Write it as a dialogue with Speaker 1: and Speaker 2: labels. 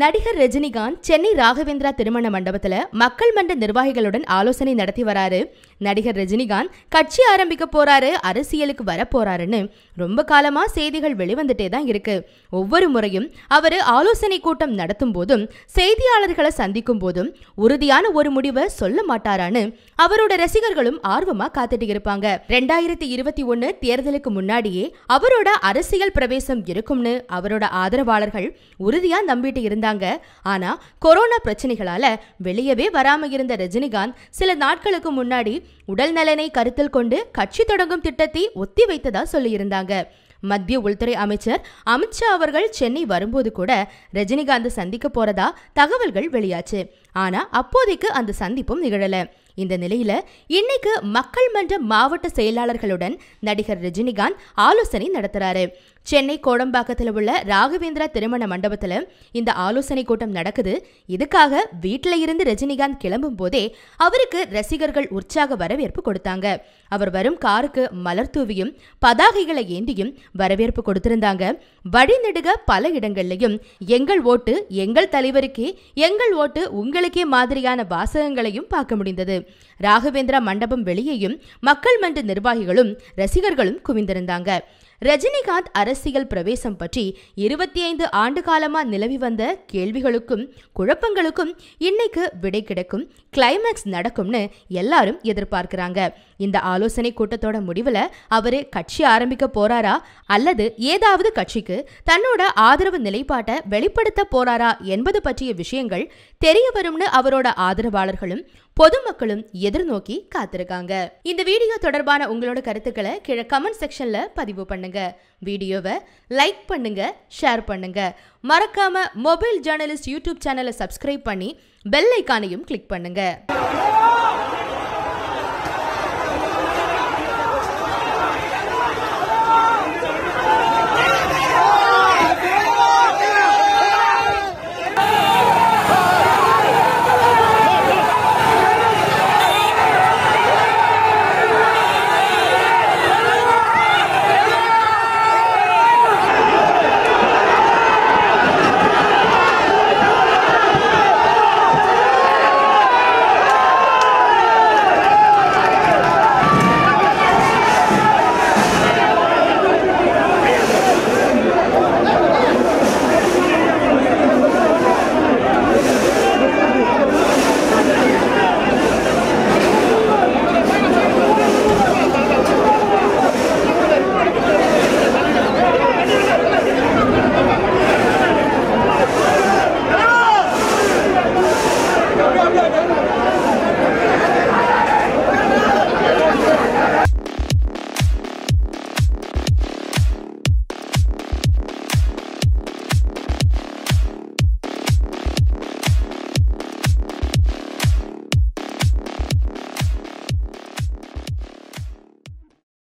Speaker 1: நடிகர் ரஜினிகாந்த் சென்னை ராகவேந்திரா திருமண மண்டபத்தில் மக்கள் மன்ற நிர்வாகிகளுடன் ஆலோசனை நடத்தி வராரு நடிகர் ரஜினிகாந்த் கட்சி ஆரம்பிக்க போறாரு அரசியலுக்கு வர போறாருன்னு ரொம்ப காலமா செய்திகள் வெளிவந்துட்டே தான் இருக்கு ஒவ்வொரு முறையும் அவர் ஆலோசனை கூட்டம் நடத்தும் போதும் செய்தியாளர்களை சந்திக்கும் போதும் உறுதியான ஒரு முடிவை சொல்ல மாட்டாரான்னு அவரோட ரசிகர்களும் ஆர்வமா காத்துட்டு இருப்பாங்க ரெண்டாயிரத்தி இருபத்தி ஒன்னு தேர்தலுக்கு முன்னாடியே அவரோட அரசியல் பிரவேசம் இருக்கும்னு அவரோட ஆதரவாளர்கள் உறுதியா நம்பிட்டு இருந்தாங்க இருந்தாங்க ஆனா கொரோனா பிரச்சனைகளால வெளியவே வராம இருந்த ரஜினிகாந்த் சில நாட்களுக்கு முன்னாடி உடல் நலனை கருத்தில் கொண்டு கட்சி தொடங்கும் திட்டத்தை ஒத்தி வைத்ததா சொல்லியிருந்தாங்க மத்திய உள்துறை அமைச்சர் அமித்ஷா அவர்கள் சென்னை வரும்போது கூட ரஜினிகாந்த் சந்திக்க போறதா தகவல்கள் வெளியாச்சு ஆனா அப்போதைக்கு அந்த சந்திப்பும் நிகழல இந்த நிலையில இன்னைக்கு மக்கள் மன்ற மாவட்ட செயலாளர்களுடன் நடிகர் ரஜினிகாந்த் ஆலோசனை நடத்துறாரு சென்னை கோடம்பாக்கத்தில் உள்ள ராகவேந்திரா திருமண மண்டபத்தில் இந்த ஆலோசனை கூட்டம் நடக்குது இதுக்காக வீட்டில இருந்து ரஜினிகாந்த் கிளம்பும் போதே அவருக்கு ரசிகர்கள் உற்சாக வரவேற்பு கொடுத்தாங்க அவர் வரும் காருக்கு மலர் தூவியும் பதாகைகளை ஏந்தியும் வரவேற்பு கொடுத்திருந்தாங்க வழிநெடுக பல இடங்கள்லையும் எங்கள் ஓட்டு எங்கள் தலைவருக்கே எங்கள் ஓட்டு உங்களுக்கே மாதிரியான வாசகங்களையும் பார்க்க முடிந்தது ராகவேந்திரா மண்டபம் வெளியேயும் மக்கள் மன்ற நிர்வாகிகளும் ரசிகர்களும் குவிந்திருந்தாங்க ரஜினிகாந்த் அரசியல் பிரவேசம் பற்றி இருபத்தி ஐந்து ஆண்டு காலமா நிலவி வந்த கேள்விகளுக்கும் குழப்பங்களுக்கும் இன்னைக்கு விடை கிடைக்கும் கிளைமேக்ஸ் நடக்கும்னு எல்லாரும் எதிர்பார்க்கிறாங்க இந்த ஆலோசனை கூட்டத்தோட முடிவில் அவரு கட்சி ஆரம்பிக்க போறாரா அல்லது ஏதாவது கட்சிக்கு தன்னோட ஆதரவு நிலைப்பாட்டை வெளிப்படுத்த போறாரா என்பது பற்றிய விஷயங்கள் தெரிய வரும்னு அவரோட ஆதரவாளர்களும் பொதுமக்களும் எதிர்நோக்கி காத்திருக்காங்க இந்த வீடியோ தொடர்பான உங்களோட கருத்துக்களை கீழே கமெண்ட் செக்ஷன்ல பதிவு பண்ணுங்க பண்ணுங்க வீடியோவை லைக் பண்ணுங்க ஷேர் பண்ணுங்க மறக்காம மொபைல் ஜேர்னலிஸ்ட் யூடியூப் சேனலை சப்ஸ்கிரைப் பண்ணி பெல் ஐக்கானையும் கிளிக் பண்ணுங்க